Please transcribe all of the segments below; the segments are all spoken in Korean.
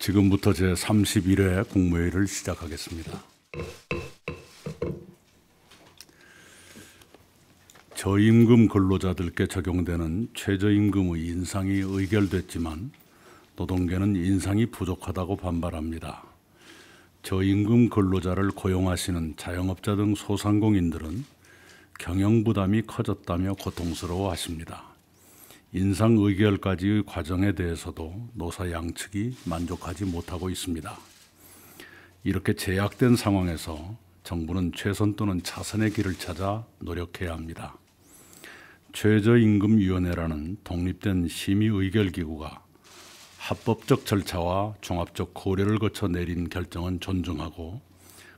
지금부터 제 31회 국무회의를 시작하겠습니다. 저임금 근로자들께 적용되는 최저임금의 인상이 의결됐지만 노동계는 인상이 부족하다고 반발합니다. 저임금 근로자를 고용하시는 자영업자 등 소상공인들은 경영 부담이 커졌다며 고통스러워하십니다. 인상 의결까지의 과정에 대해서도 노사 양측이 만족하지 못하고 있습니다. 이렇게 제약된 상황에서 정부는 최선 또는 차선의 길을 찾아 노력해야 합니다. 최저임금위원회라는 독립된 심의의결기구가 합법적 절차와 종합적 고려를 거쳐 내린 결정은 존중하고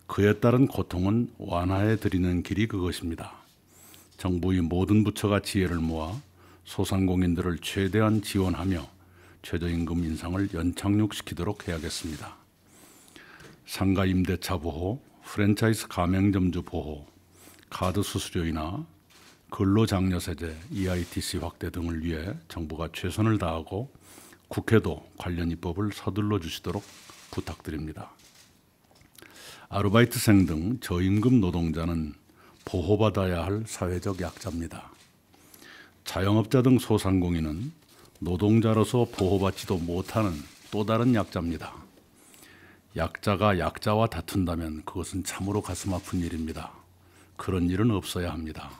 그에 따른 고통은 완화해 드리는 길이 그것입니다. 정부의 모든 부처가 지혜를 모아 소상공인들을 최대한 지원하며 최저임금 인상을 연착륙시키도록 해야겠습니다. 상가 임대차 보호, 프랜차이즈 가맹점주 보호, 카드 수수료이나 근로장려세제, EITC 확대 등을 위해 정부가 최선을 다하고 국회도 관련 입법을 서둘러 주시도록 부탁드립니다. 아르바이트생 등 저임금 노동자는 보호받아야 할 사회적 약자입니다. 자영업자 등 소상공인은 노동자로서 보호받지도 못하는 또 다른 약자입니다. 약자가 약자와 다툰다면 그것은 참으로 가슴 아픈 일입니다. 그런 일은 없어야 합니다.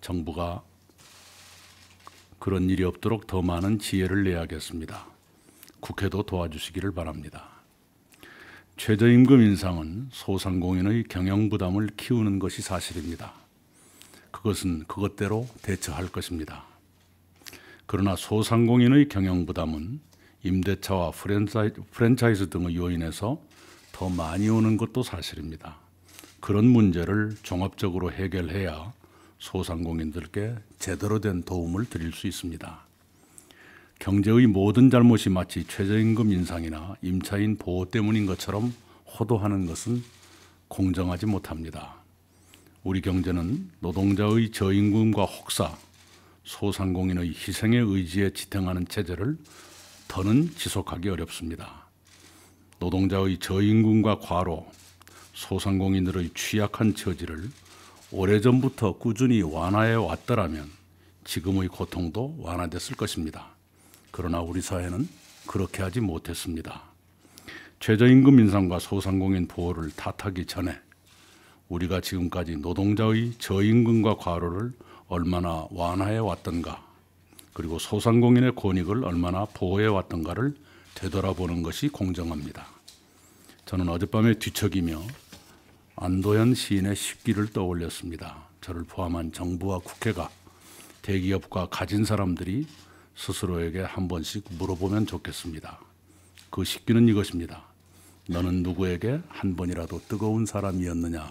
정부가 그런 일이 없도록 더 많은 지혜를 내야겠습니다. 국회도 도와주시기를 바랍니다. 최저임금 인상은 소상공인의 경영 부담을 키우는 것이 사실입니다. 그것은 그것대로 대처할 것입니다. 그러나 소상공인의 경영 부담은 임대차와 프랜차이, 프랜차이즈 등의 요인에서 더 많이 오는 것도 사실입니다. 그런 문제를 종합적으로 해결해야 소상공인들께 제대로 된 도움을 드릴 수 있습니다. 경제의 모든 잘못이 마치 최저임금 인상이나 임차인 보호 때문인 것처럼 호도하는 것은 공정하지 못합니다. 우리 경제는 노동자의 저임금과 혹사, 소상공인의 희생의 의지에 지탱하는 체제를 더는 지속하기 어렵습니다. 노동자의 저임금과 과로, 소상공인들의 취약한 처지를 오래전부터 꾸준히 완화해 왔더라면 지금의 고통도 완화됐을 것입니다. 그러나 우리 사회는 그렇게 하지 못했습니다. 최저임금 인상과 소상공인 보호를 탓하기 전에 우리가 지금까지 노동자의 저임금과 과로를 얼마나 완화해 왔던가 그리고 소상공인의 권익을 얼마나 보호해 왔던가를 되돌아보는 것이 공정합니다. 저는 어젯밤에 뒤척이며 안도현 시인의 십기를 떠올렸습니다. 저를 포함한 정부와 국회가 대기업과 가진 사람들이 스스로에게 한 번씩 물어보면 좋겠습니다. 그 식기는 이것입니다. 너는 누구에게 한 번이라도 뜨거운 사람이었느냐?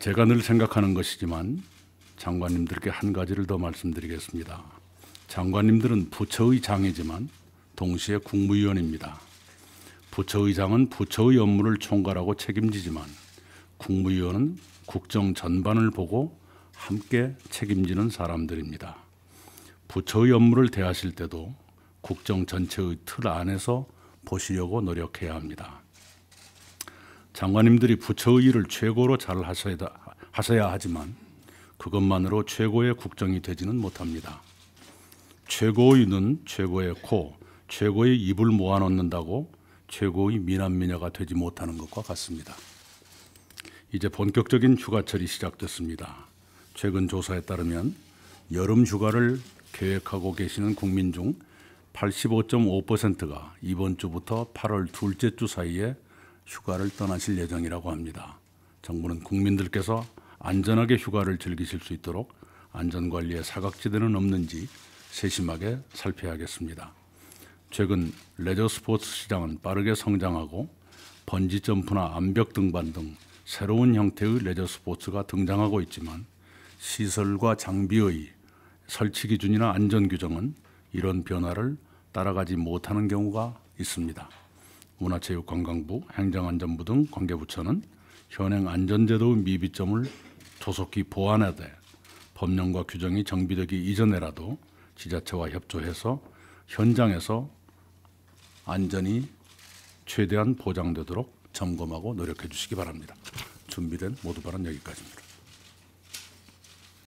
제가 늘 생각하는 것이지만 장관님들께 한 가지를 더 말씀드리겠습니다. 장관님들은 부처의 장이지만 동시에 국무위원입니다. 부처의장은 부처의 업무를 총괄하고 책임지지만 국무위원은 국정 전반을 보고 함께 책임지는 사람들입니다. 부처의 업무를 대하실 때도 국정 전체의 틀 안에서 보시려고 노력해야 합니다. 장관님들이 부처의 일을 최고로 잘 하셔야, 하셔야 하지만 그것만으로 최고의 국정이 되지는 못합니다. 최고의 눈, 최고의 코, 최고의 입을 모아놓는다고 최고의 미남미녀가 되지 못하는 것과 같습니다. 이제 본격적인 휴가철이 시작됐습니다. 최근 조사에 따르면 여름 휴가를 계획하고 계시는 국민 중 85.5%가 이번 주부터 8월 둘째 주 사이에 휴가를 떠나실 예정이라고 합니다. 정부는 국민들께서 안전하게 휴가를 즐기실 수 있도록 안전관리의 사각지대는 없는지 세심하게 살펴야겠습니다. 최근 레저 스포츠 시장은 빠르게 성장하고 번지점프나 암벽 등반 등 새로운 형태의 레저 스포츠가 등장하고 있지만 시설과 장비의 설치 기준이나 안전 규정은 이런 변화를 따라가지 못하는 경우가 있습니다. 문화체육관광부, 행정안전부 등 관계부처는 현행 안전제도의 미비점을 조속히 보완해야 돼 법령과 규정이 정비되기 이전에라도 지자체와 협조해서 현장에서 안전이 최대한 보장되도록 점검하고 노력해 주시기 바랍니다. 준비된 모두 발언 여기까지입니다.